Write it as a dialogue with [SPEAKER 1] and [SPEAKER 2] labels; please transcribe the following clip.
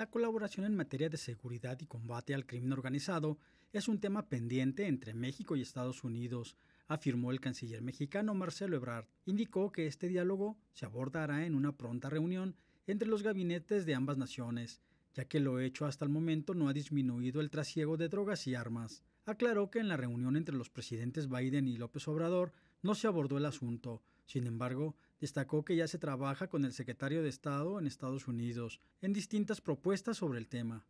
[SPEAKER 1] La colaboración en materia de seguridad y combate al crimen organizado es un tema pendiente entre México y Estados Unidos, afirmó el canciller mexicano Marcelo Ebrard. Indicó que este diálogo se abordará en una pronta reunión entre los gabinetes de ambas naciones, ya que lo hecho hasta el momento no ha disminuido el trasiego de drogas y armas. Aclaró que en la reunión entre los presidentes Biden y López Obrador no se abordó el asunto, sin embargo, destacó que ya se trabaja con el secretario de Estado en Estados Unidos en distintas propuestas sobre el tema.